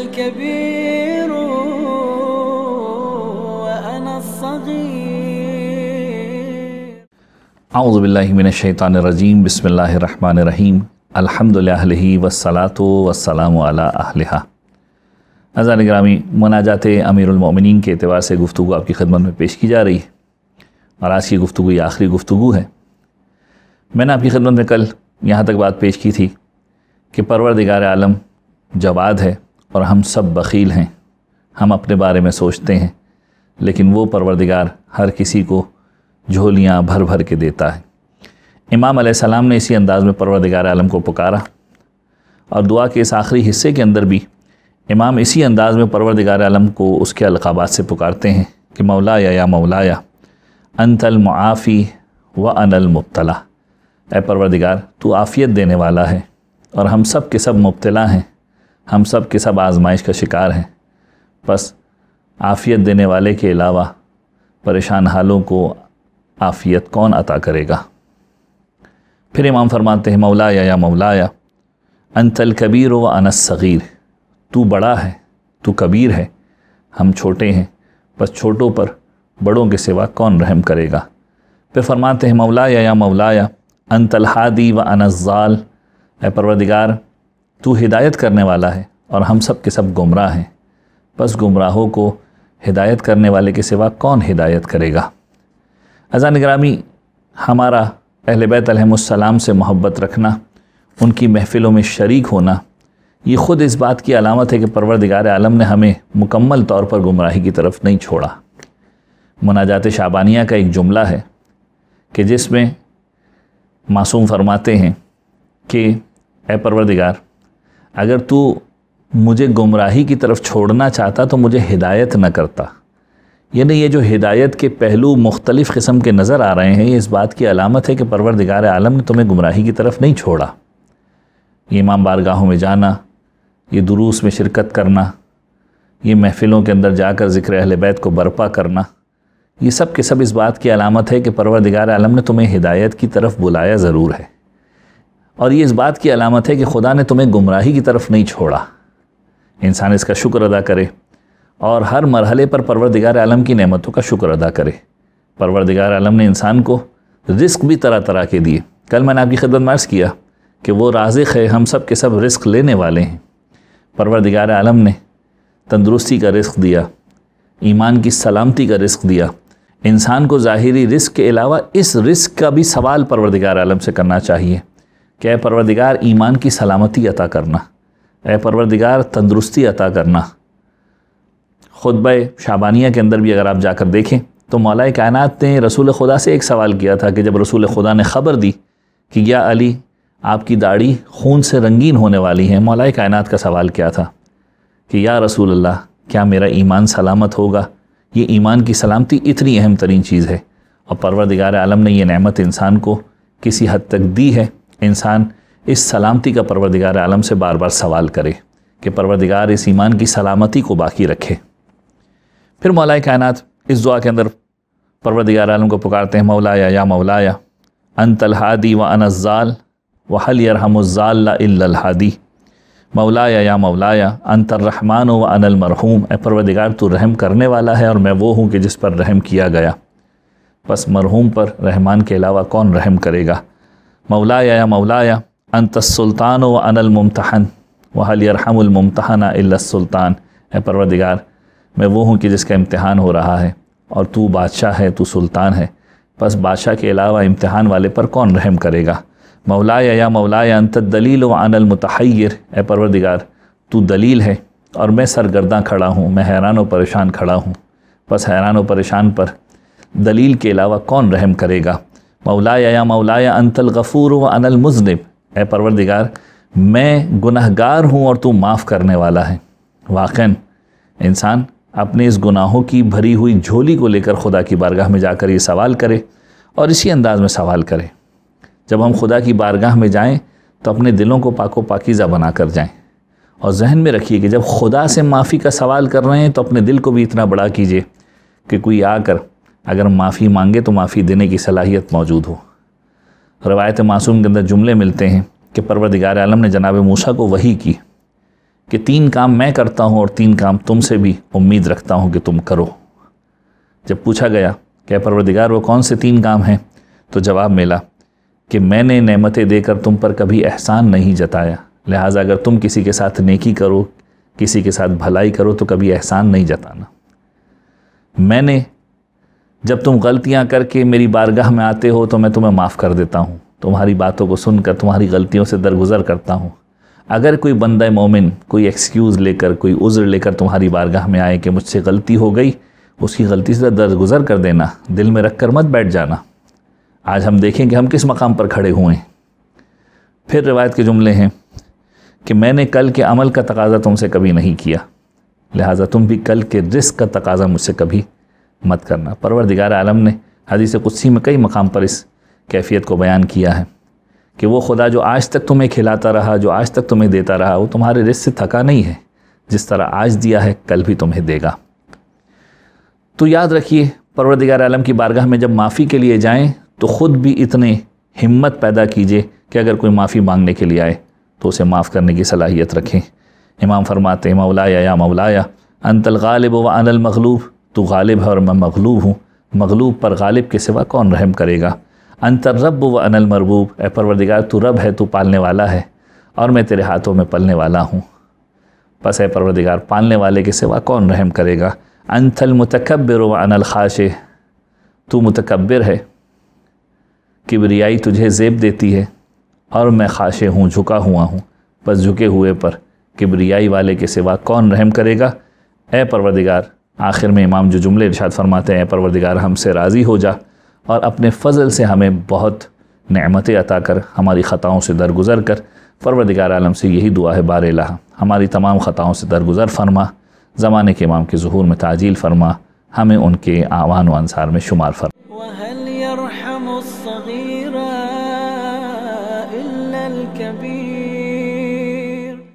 الكبير وأنا الصغير أعوذ بالله من الشيطان الرجيم بسم الله الرحمن الرحيم الحمد لله والصلاة والسلام على أهلها अजान ग्रामी मनाजात अमीरमिन के अतबार से गुफ्तु आपकी खदमत में पेश की जा रही है और आज की गुफ्तु ये आखिरी गुफ्तु है मैंने आपकी खदमत में कल यहाँ तक बात पेश की थी कि परवरदिगार आलम जवाद है और हम सब बखील हैं हम अपने बारे में सोचते हैं लेकिन वो परवरदिगार हर किसी को झोलियाँ भर भर के देता है इमाम सलाम ने इसी अंदाज़ में परवरदिगार आलम को पुकारा और दुआ के इस आखिरी हिस्से के अंदर भी इमाम इसी अंदाज़ में परवरदिगार आलम को उसके अलकाबात से पुकारते हैं कि मौलाया या मौलाया अनतल मुआफ़ी व अनल मुबतला ए परवरदिगार तू आफ़ियत देने वाला है और हम सब के सब मुबतला हैं हम सब के सब आजमाइश का शिकार हैं बस आफ़ियत देने वाले के अलावा परेशान हालों को आफ़ियत कौन अता करेगा फिर इमाम फरमाते हैं मौलाया या मौलाया अंतल कबीर व अनस सग़ीर तू बड़ा है तू कबीर है हम छोटे हैं बस छोटों पर बड़ों के सिवा कौन रहम करेगा फिर फरमाते हैं मौलाया या मौलाया अंतल हादी व अनजाल ए परवरदिगार तू हिदायत करने वाला है और हम सब के सब गुमराह हैं बस गुमराहों को हिदायत करने वाले के सिवा कौन हिदायत करेगा अजान ग्रामी हमारा अहल बैतम से मोहब्बत रखना उनकी महफ़िलों में शरीक होना ये ख़ुद इस बात की अलामत है कि परवरदिगार आलम ने हमें मुकम्मल तौर पर गुमराही की तरफ नहीं छोड़ा मुनाजात शाबानिया का एक जुमला है कि जिसमें मासूम फरमाते हैं कि ए परवरदिगार अगर तू मुझे गुमराही की तरफ छोड़ना चाहता तो मुझे हिदायत न करता यानी ये जो हिदायत के पहलू मुख्तलिफ़ किस्म के नज़र आ रहे हैं ये इस बात की अलामत है कि परवरदिगार आलम ने तुम्हें गुमराही की तरफ नहीं छोड़ा ये इमाम बारगाहों में जाना ये दुरूस में शिरकत करना ये महफ़िलों के अंदर जाकर ज़िक्र अहल बैत को बर्पा करना ये सब के सब इस बात की अलामत है कि परवरदिगार आलम ने तुम्हें हिदायत की तरफ बुलाया ज़रूर है और ये इस बात की अलामत है कि खुदा ने तुम्हें गुमराही की तरफ नहीं छोड़ा इंसान इसका शुक्र अदा करे और हर मरहले पर परवरदिगार आलम की नेमतों का शुक्र अदा करे परवरदिगार आलम ने इंसान को रिस्क भी तरह तरह के दिए कल मैंने आपकी खिदत मार्ज किया कि वो राजिक है हम सब के सब रिस्क लेने वाले हैं परवरदिगार आलम ने तंदरुस्ती का रिस्क दिया ईमान की सलामती का रिस्क दिया इंसान को ज़ाहरी रिस्क के अलावा इस रिस्क का भी सवाल परवरदिगार आलम से करना चाहिए कि परवरदिगार ईमान की सलामती अता करना ए परवरदिगार तंदरुस्ती अता करना खुतब शाबानिया के अंदर भी अगर आप जाकर देखें तो मौलाए कायनत ने रसूल खुदा से एक सवाल किया था कि जब रसूल खुदा ने ख़बर दी कि या अली आपकी दाढ़ी खून से रंगीन होने वाली है मौलाए कायनत का सवाल क्या था कि या रसूल अल्लाह क्या मेरा ईमान सलामत होगा ये ईमान की सलामती इतनी अहम तरीन चीज़ है और परवरदिगार आलम ने यह नमत इंसान को किसी हद तक दी है इंसान इस सलामती का परवरदिगार आलम से बार बार सवाल करे कि परवरदिगार इस ईमान की सलामती को बाकी रखे फिर मौलाए कायनात इस दुआ के अंदर परवरदिगार आलम को पुकारते हैं मौलाया या मौलाया तल हादी व अनजाल व हल हादी मौलाया या मौलाया अंतर्रहमान व अनल मरहूम ए परवरदिगार तो रहम करने वाला है और मैं वो हूँ कि जिस पर रहम किया गया बस मरहूम पर रहमान के अलावा कौन रहम करेगा मौलाया या मौलाया अनत सुल्तान व अनल मुमतहन वहल यरहमुल मुमतहना सुल्तान ए परवरदिगार मैं वो हूँ कि जिसका इम्तहान हो रहा है और तू बादशाह है तू सुल्तान है बस बादशाह के अलावा इम्तहान वाले पर कौन रहम करेगा मौलाया या मौलाया अंत दलील व अनल मतहैर ए परवरदिगार तू दलील है और मैं सरगर्दा खड़ा हूँ मैं हैरान व परेशान खड़ा हूँ बस हैरान व परेशान पर दलील के अलावा कौन रहम करेगा मौलाया या मौलाया अंतल गफ़ूर व अनल मुजनब ए परवरदिगार मैं गुनहगार हूँ और तू माफ़ करने वाला है वाक़ इंसान अपने इस गुनाहों की भरी हुई झोली को लेकर खुदा की बारगाह में जाकर ये सवाल करे और इसी अंदाज़ में सवाल करे जब हम खुदा की बारगाह में जाएं तो अपने दिलों को पाको पाकिज़ा बना कर जाएं और जहन में रखिए कि जब खुदा से माफ़ी का सवाल कर रहे हैं तो अपने दिल को भी इतना बड़ा कीजिए कि कोई आकर अगर माफ़ी मांगे तो माफ़ी देने की सलाहियत मौजूद हो रवायत मासूम के अंदर जुमले मिलते हैं कि परवरदिगार आलम ने जनाब मूसा को वही की कि तीन काम मैं करता हूँ और तीन काम तुमसे भी उम्मीद रखता हूँ कि तुम करो जब पूछा गया क्या परवरदिगार वो कौन से तीन काम हैं तो जवाब मिला कि मैंने नमतें देकर तुम पर कभी एहसान नहीं जताया लिहाजा अगर तुम किसी के साथ नेकी करो किसी के साथ भलाई करो तो कभी एहसान नहीं जताना मैंने जब तुम गलतियाँ करके मेरी बारगाह में आते हो तो मैं तुम्हें माफ़ कर देता हूँ तुम्हारी बातों को सुनकर तुम्हारी गलतियों से दरगुजर करता हूँ अगर कोई बंदा मोमिन कोई एक्सक्यूज़ लेकर कोई उज़्र लेकर तुम्हारी बारगाह में आए कि मुझसे गलती हो गई उसकी गलती से दरगुजर कर देना दिल में रख कर मत बैठ जाना आज हम देखें कि हम किस मकाम पर खड़े हुए हैं फिर रिवायत के जुमले हैं कि मैंने कल के अमल का तकाजा तुमसे कभी नहीं किया लिहाजा तुम भी कल के रिस्क का तकाजा मुझसे कभी मत करना परवरदिगार आलम ने हदीस कुस्सी में कई मकाम पर इस कैफियत को बयान किया है कि वो खुदा जो आज तक तुम्हें खिलाता रहा जो आज तक तुम्हें देता रहा वो तुम्हारे रिस्क से थका नहीं है जिस तरह आज दिया है कल भी तुम्हें देगा तो याद रखिए परवरदिगार आलम की बारगाह में जब माफ़ी के लिए जाएं तो ख़ुद भी इतने हिम्मत पैदा कीजिए कि अगर कोई माफ़ी मांगने के लिए आए तो उसे माफ़ करने की सलाहियत रखें इमाम फरमाते मौलाया या मौलाया अनतल गालिब व अनल मखलूब तो गालिब है और मैं मगलूब हूँ मगलूब पर गालिब के सिवा कौन रहम करेगा अंतर रब व अनल मरबूब ए परवरदिगार तू रब है तू पालने वाला है और मैं तेरे हाथों में पलने वाला हूँ बस ए परवरदिगार पालने वाले के सिवा कौन रहम करेगा अनथल मुतकबर व अनल खाश तू मुतकबर है किबरियाई तुझे जेब देती है और मैं खाशे हूँ झुका हुआ हूँ बस झुके हुए पर किबरियाई वाले के सिवा कौन रहम करेगा ए परवरदिगार आखिर में इमाम जो जुमले इरशाद फरमाते हैं परवरदिगार हमसे राज़ी हो जा और अपने फ़जल से हमें बहुत नमतें अता कर हमारी ख़ताओं से दरगुजर कर परवरदिगार आलम से यही दुआ है बार ला हमारी तमाम ख़ताओं से दरगुजर फरमा ज़माने के इमाम के जहूर में ताजील फरमा हमें उनके आवान व अनसार में शुमार फरमा